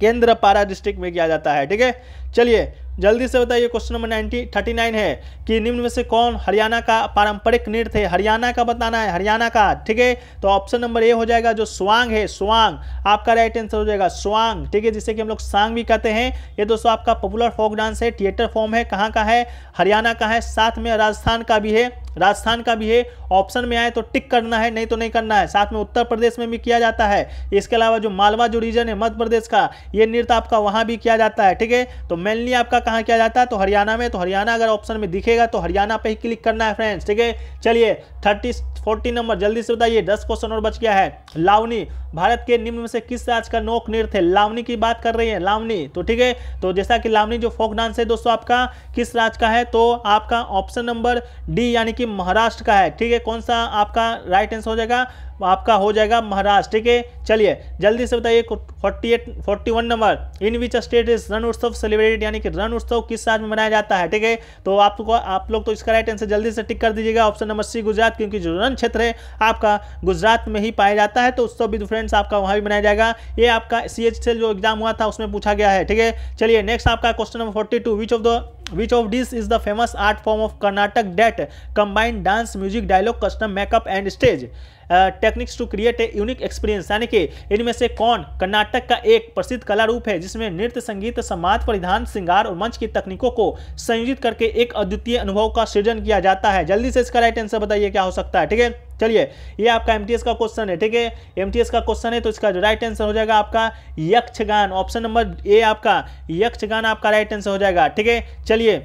केंद्रपारा डिस्ट्रिक्ट में किया जाता है ठीक है चलिए जल्दी से बताइए question number ninety thirty nine है कि निम्न में से कौन हरियाणा का पारंपरिक नृत्य है हरियाणा का बताना है हरियाणा का ठीक है तो ऑप्शन नंबर ए हो जाएगा जो स्वांग है स्वांग आपका राइट आंसर हो जाएगा स्वांग ठीक है जिसे कि हम लोग सांग भी कहते हैं ये दोस्तों आपका पॉपुलर फोक डांस है थिएटर फॉर्म है कहाँ का है हरियाणा का है साथ में राजस्थान का भी है राजस्थान का भी है ऑप्शन में आए तो टिक करना है नहीं तो नहीं करना है साथ में उत्तर प्रदेश में भी किया जाता है इसके अलावा जो मालवा जो रीजन है मध्य प्रदेश का ये नृत्य आपका वहाँ भी किया जाता है ठीक है तो मेनली आपका कहाँ किया जाता है तो हरियाणा में तो हरियाणा अगर ऑप्शन में दिखेगा तो हरियाणा पे ही क्लिक करना है फ्रेंड्स ठीक है चलिए थर्टी फोर्टी नंबर जल्दी से बताइए दस क्वेश्चन और बच गया है लावनी भारत के निम्न में से किस राज्य का नोक नृत्य है लावनी की बात कर रही है लावनी तो ठीक है तो जैसा कि लावनी जो फोक डांस है दोस्तों आपका किस राज्य का है तो आपका ऑप्शन नंबर डी यानी कि महाराष्ट्र का है ठीक है कौन सा आपका राइट आंसर हो जाएगा आपका हो जाएगा महाराष्ट्र ठीक है चलिए जल्दी से बताइए forty eight forty one number in which state is Rann Utsav celebrated यानी कि रन उत्सव किस साल में मनाया जाता है ठीक है तो आपको आप लोग तो इसका राइट आंसर जल्दी से टिक कर दीजिएगा ऑप्शन नंबर सी गुजरात क्योंकि जो रन क्षेत्र है आपका गुजरात में ही पाया जाता है तो उत्सव भी फ्रेंड्स आपका वहाँ भी मनाया जाएगा ये आपका सी एच जो एग्जाम हुआ था उसमें पूछा गया है ठीक है चलिए नेक्स्ट आपका question number forty two which of the which of this is the famous art form of Karnataka that combined dance music dialogue custom makeup and stage techniques to create a unique experience यानी कि इनमें से कौन कर्नाटक का एक प्रसिद्ध कला रूप है जिसमें नृत्य संगीत समाज परिधान श्रृंगार और मंच की तकनीकों को संयोजित करके एक अद्वितीय अनुभव का सृजन किया जाता है जल्दी से इसका राइट आंसर बताइए क्या हो सकता है ठीक है चलिए ये आपका एमटीएस का क्वेश्चन है ठीक है एमटीएस का क्वेश्चन है तो इसका जो राइट आंसर हो जाएगा आपका यक्षगान ऑप्शन नंबर ए आपका यक्षगान आपका राइट आंसर हो जाएगा ठीक है चलिए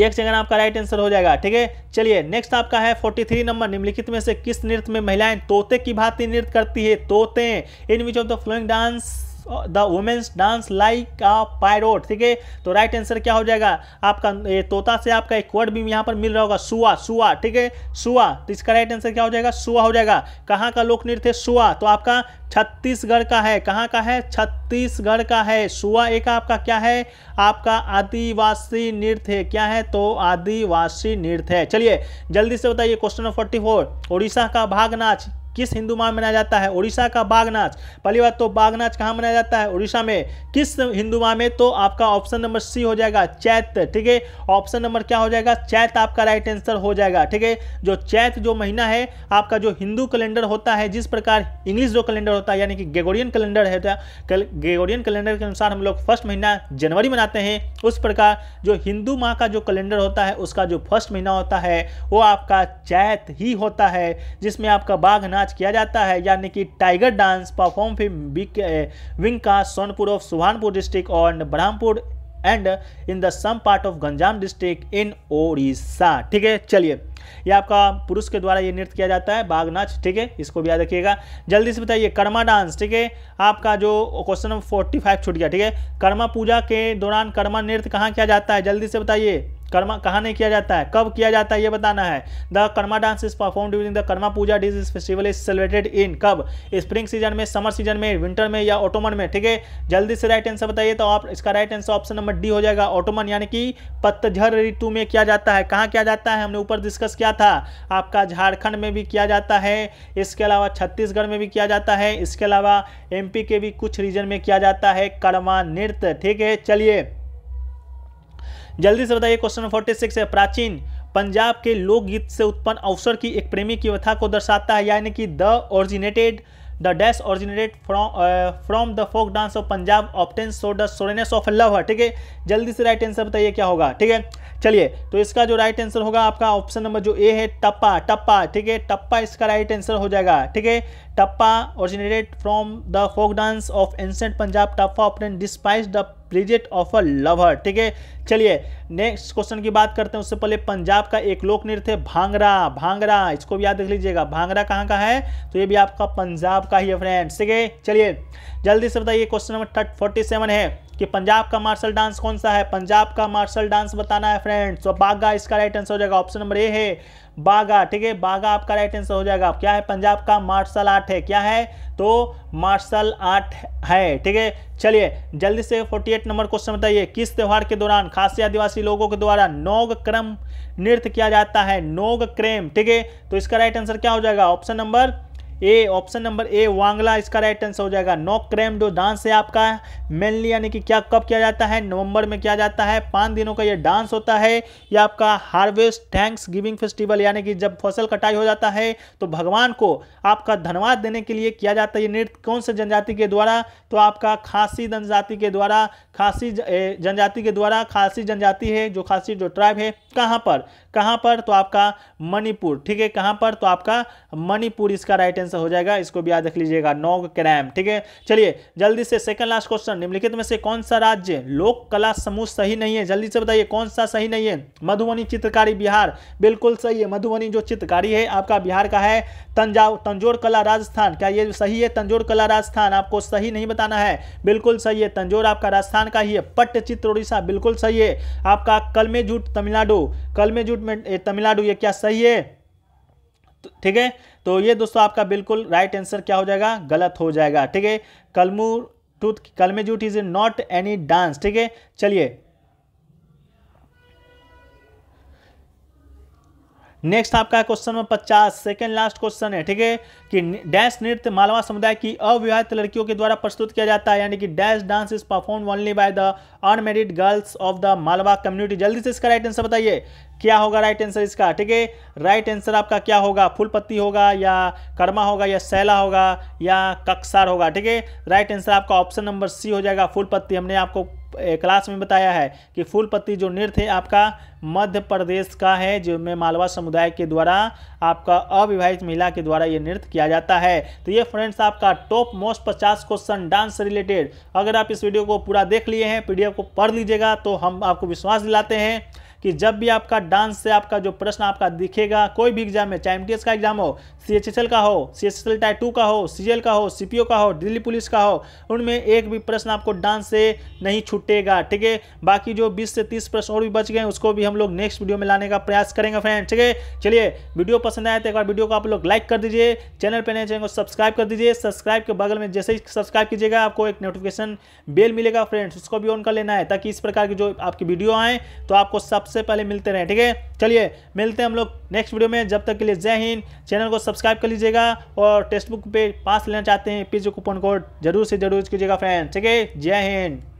एक सेकंड आपका राइट आंसर हो जाएगा ठीक है चलिए नेक्स्ट आपका है 43 नंबर निम्नलिखित में से किस नृत्य में महिलाएं तोते की भांति नृत्य करती है तोते in which of the following dance the women's dance like a parrot ठीक है तो राइट आंसर क्या हो जाएगा आपका ए, तोता से आपका एक वर्ड भी यहाँ पर मिल रहा होगा सुआ सुआ ठीक है सुआ तो इसका राइट आंसर क्या हो जाएगा सुआ हो जाएगा कहाँ का लोक नृत्य है सुआ तो आपका छत्तीसगढ़ का है कहाँ का है छत्तीसगढ़ का है सुआ एक आपका क्या है आपका आदिवासी नृत्य क्या है तो आदिवासी नृत्य है चलिए जल्दी से बताइए question number forty four Orissa का भाग नाच किस हिंदू माह में मनाया जाता है उड़ीसा का बागनाच पहली बात तो बागनाच कहाँ मनाया जाता है उड़ीसा में किस हिंदू माह में तो आपका ऑप्शन नंबर सी हो जाएगा चैत ठीक है ऑप्शन नंबर क्या हो जाएगा चैत आपका राइट आंसर हो जाएगा ठीक है जो चैत जो महीना है आपका जो हिंदू कैलेंडर होता है जिस प्रकार इंग्लिश जो कैलेंडर होता है यानी कि गेगोरियन कैलेंडर है गेगोरियन तो कैलेंडर के अनुसार हम लोग फर्स्ट महीना जनवरी मनाते हैं उस प्रकार जो हिंदू माह का जो कैलेंडर होता है उसका जो फर्स्ट महीना होता है वो आपका चैत ही होता है जिसमें आपका नाच नाच किया जाता है यानी कि टाइगर डांस परफॉर्म फिल्म विंग का सोनपुर ऑफ सुहानपुर डिस्ट्रिक्ट और Brahmapur and in the some part of Ganjam district in Odisha ठीक है चलिए यह आपका पुरुष के द्वारा ये नृत्य किया जाता है बाघ नाच ठीक है इसको भी याद रखिएगा जल्दी से बताइए कर्मा डांस ठीक है आपका जो क्वेश्चन नंबर फोर्टी फाइव छूट गया ठीक है कर्मा पूजा के दौरान कर्मा नृत्य कहाँ किया जाता है जल्दी से बताइए कर्मा कहाँ नहीं किया जाता है कब किया जाता है ये बताना है the Karma dance is perform during the Karma puja this is festival is celebrated in कब स्प्रिंग सीजन में समर सीजन में विंटर में या ऑटोमन में ठीक है जल्दी से राइट आंसर बताइए तो आप इसका right answer option number D हो जाएगा ऑटोमन यानी कि पतझर ऋतु में किया जाता है कहाँ किया जाता है हमने ऊपर डिस्कस किया था आपका झारखंड में भी किया जाता है इसके अलावा छत्तीसगढ़ में भी किया जाता है इसके अलावा एम के भी कुछ रीजन में किया जाता है कर्मा नृत्य ठीक है चलिए जल्दी से बताइए क्वेश्चन फोर्टी सिक्स है प्राचीन पंजाब के लोकगीत से उत्पन्न अवसर की एक प्रेमी की व्यथा को दर्शाता है यानी कि the originated the dash originated from from the folk dance of Punjab often so soreness of love ठीक है जल्दी से राइट आंसर बताइए क्या होगा ठीक है चलिए तो इसका जो राइट आंसर होगा आपका ऑप्शन नंबर जो ए है टप्पा टप्पा ठीक है टप्पा इसका राइट आंसर हो जाएगा ठीक है Tappa originated from the folk dance of ancient Punjab Tappa often despise the प्रिजेट ऑफ अ लवर ठीक है चलिए नेक्स्ट क्वेश्चन की बात करते हैं उससे पहले पंजाब का एक लोक नृत्य है भांगरा भांगरा इसको भी याद रख लीजिएगा भांगरा कहाँ का है तो ये भी आपका पंजाब का ही है फ्रेंड ठीक है चलिए जल्दी से बताइए question number thirty forty seven है कि पंजाब का मार्शल डांस कौन सा है पंजाब का मार्शल डांस बताना है फ्रेंड्स तो बागा इसका राइट आंसर हो जाएगा ऑप्शन नंबर ए है बागा ठीक है बागा आपका राइट आंसर हो जाएगा क्या है पंजाब का मार्शल आर्ट है क्या है तो मार्शल आर्ट है ठीक है चलिए जल्दी से 48 नंबर क्वेश्चन बताइए किस त्यौहार के दौरान खास आदिवासी लोगों के द्वारा नोग क्रम नृत्य किया जाता है नोग क्रेम ठीक है तो इसका राइट आंसर क्या हो जाएगा option number A option number A Wangala इसका राइट आंसर हो जाएगा नो क्रेम जो डांस है आपका मेनली यानी कि क्या कब किया जाता है नवंबर में किया जाता है पाँच दिनों का ये डांस होता है ये आपका हार्वेस्ट थैंक्स गिविंग फेस्टिवल यानी कि जब फसल कटाई हो जाता है तो भगवान को आपका धन्यवाद देने के लिए किया जाता है ये नृत्य कौन से जनजाति के द्वारा तो आपका खासी जनजाति के द्वारा खासी जनजाति के द्वारा खासी जनजाति है जो खासी जो ट्राइब है कहाँ पर कहां पर तो आपका मणिपुर ठीक है कहाँ पर तो आपका मणिपुर इसका राइट आंसर हो जाएगा इसको भी याद रख लीजिएगा नोग क्रैम ठीक है चलिए जल्दी से सेकंड लास्ट क्वेश्चन निम्नलिखित में से कौन सा राज्य लोक कला समूह सही नहीं है जल्दी से बताइए कौन सा सही नहीं है मधुबनी चित्रकारी बिहार बिल्कुल सही है मधुबनी जो चित्रकारी है आपका बिहार का है तंजाव तंजोर कला राजस्थान क्या ये सही है तंजोर कला राजस्थान आपको सही नहीं बताना है बिल्कुल सही है तंजोर आपका राजस्थान का ही है चित्र उड़ीसा बिल्कुल सही है आपका कलमे तमिलनाडु कलमे में तमिलनाडु ये क्या सही है तो, ठीक है तो ये दोस्तों आपका बिल्कुल राइट आंसर क्या हो जाएगा गलत हो जाएगा ठीक है कलमू टूथ कलमे जूट इज नॉट एनी डांस ठीक है चलिए नेक्स्ट आपका क्वेश्चन नंबर पचास सेकेंड लास्ट क्वेश्चन है ठीक है कि डैश नृत्य मालवा समुदाय की अविवाहित लड़कियों के द्वारा प्रस्तुत किया जाता है यानी कि dash dance is perform only by the unmarried girls of the Malwa community जल्दी से इसका राइट आंसर बताइए क्या होगा राइट आंसर इसका ठीक है राइट आंसर आपका क्या होगा फूल पत्ती होगा या कर्मा होगा या सैला होगा या कक्सार होगा ठीक है राइट आंसर आपका ऑप्शन नंबर सी हो जाएगा फूल पत्ती हमने आपको क्लास में बताया है कि फूल पत्ती जो नृत्य है आपका मध्य प्रदेश का है जो में मालवा समुदाय के द्वारा आपका अविवाहित महिला के द्वारा ये नृत्य किया जाता है तो ये फ्रेंड्स आपका टॉप मोस्ट पचास क्वेश्चन डांस रिलेटेड अगर आप इस वीडियो को पूरा देख लिए हैं पीडीएफ को पढ़ लीजिएगा तो हम आपको विश्वास दिलाते हैं कि जब भी आपका डांस से आपका जो प्रश्न आपका दिखेगा कोई भी एग्जाम में चाहे एम का एग्जाम हो सी एच एस एल का हो C H S L type two का हो सी एल का हो सी पी ओ का हो दिल्ली पुलिस का हो उनमें एक भी प्रश्न आपको डांस से नहीं छूटेगा ठीक है बाकी जो बीस से तीस प्रश्न और भी बच गए उसको भी हम लोग नेक्स्ट वीडियो में लाने का प्रयास करेंगे फ्रेंड ठीक है चलिए वीडियो पसंद आए तो एक बार वीडियो को आप लोग लाइक कर दीजिए चैनल पर नए चैनल को सब्सक्राइब कर दीजिए सब्सक्राइब के बगल में जैसे ही सब्सक्राइब कीजिएगा आपको एक नोटिफिकेशन बेल मिलेगा फ्रेंड्स उसको भी ऑन कर लेना है ताकि इस प्रकार की जो आपकी वीडियो आए तो आपको सबसे पहले मिलते रहे ठीक है चलिए मिलते हैं हम लोग नेक्स्ट वीडियो में जब तक के लिए जय हिंद चैनल को सब्सक्राइब कर लीजिएगा और टेक्स्ट बुक पे पास लेना चाहते हैं प्लीज़ कूपन कोड जरूर से जरूर यूज कीजिएगा फ्रेंड ठीक है जय हिंद